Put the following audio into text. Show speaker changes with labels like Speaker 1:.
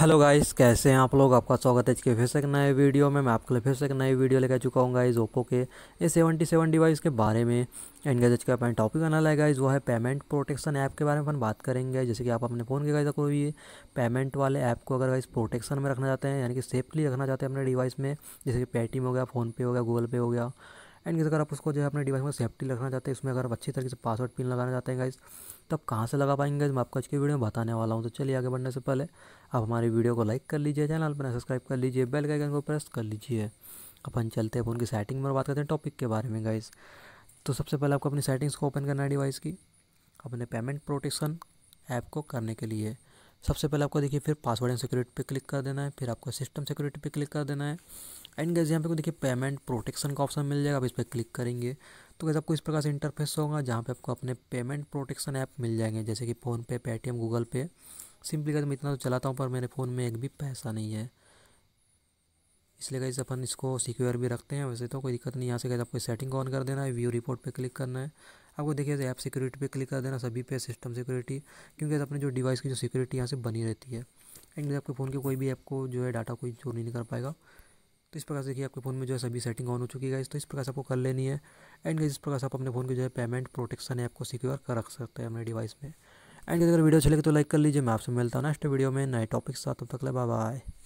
Speaker 1: hello guys कैसे हैं आप लोग आपका स्वागत है इसके फिर से एक नए वीडियो में मैं आपके लिए फिर से एक नई वीडियो लेकर चुका हूँ गाइस ओप्पो के ए सेवेंटी सेवन डिवाइस के बारे में एंड गाइज का अपना टॉपिक आना है गाइस वो है पेमेंट प्रोटेक्शन ऐप के बारे में अपन बात करेंगे जैसे कि आप अपने फ़ोन के गाइस कोई भी पेमेंट वाले ऐप को अगर गाइस प्रोटेक्शन में रखना चाहते हैं यानी कि सेफली रखना चाहते हैं अपने डिवाइस में जैसे कि पेटीएम हो गया फ़ोनपे हो गया गूगल पे हो गया एंड गाइस अगर आप उसको जो है अपने डिवाइस में सेफ्टी रखना चाहते हैं इसमें अगर आप अच्छी तरीके से पासवर्ड पिन लगाना चाहते हैं गाइस तो आप कहाँ से लगा पाएंगे गाइस मैं आपको आज की वीडियो में बताने वाला हूँ तो चलिए आगे बढ़ने से पहले आप हमारी वीडियो को लाइक कर लीजिए चैनल पर सब्सक्राइब कर लीजिए बेल आइकन को प्रेस कर लीजिए अपन चलते हैं उनकी सेटिंग में बात करते हैं टॉपिक के बारे में गाइस तो सबसे पहले आपको अपनी सेटिंग्स को ओपन करना है डिवाइस की अपने पेमेंट प्रोटेक्शन ऐप को करने के लिए सबसे पहले आपको देखिए फिर पासवर्ड एंड सिक्योरिटी पे क्लिक कर देना है फिर आपको सिस्टम सिक्योरिटी पे क्लिक कर देना है एंड गैस यहाँ पे को देखिए पेमेंट प्रोटेक्शन का ऑप्शन मिल जाएगा आप इस पर क्लिक करेंगे तो कैसे आपको इस प्रकार से इंटरफेस होगा जहाँ पे आपको अपने पेमेंट प्रोटेक्शन ऐप मिल जाएंगे जैसे कि फोन पे पेटीएम गूगल पे सिंपली कैसे मैं इतना तो चलाता हूँ पर मेरे फ़ोन में एक भी पैसा नहीं है इसलिए कैसे अपन इसको सिक्योर भी रखते हैं वैसे तो कोई दिक्कत नहीं यहाँ से कैसे आपको सेटिंग ऑन कर देना है व्यू रिपोर्ट पर क्लिक करना है आपको देखिए ऐप सिक्योरिटी पर क्लिक कर देना सभी पे सिस्टम सिक्योरिटी क्योंकि अपने जो डिवाइस की जो सिक्योरिटी यहाँ से बनी रहती है एंड आपके फ़ोन के कोई भी ऐप को जो है डाटा कोई चोरी नहीं कर पाएगा तो इस प्रकार से देखिए आपके फ़ोन में जो है सभी सेटिंग ऑन हो चुकी है तो इस प्रकार से आपको कर लेनी है एंड इस प्रकार से आप अपने फ़ोन की जो है पेमेंट प्रोटेक्शन है आपको सिक्योर कर रख सकते हैं अपने डिवाइस में एंड अगर वीडियो अच्छी लगे तो लाइक कर लीजिए मैं आपसे मिलता हूँ नेक्स्ट वीडियो में नए टॉपिक्स साथ तब तक बाय बाय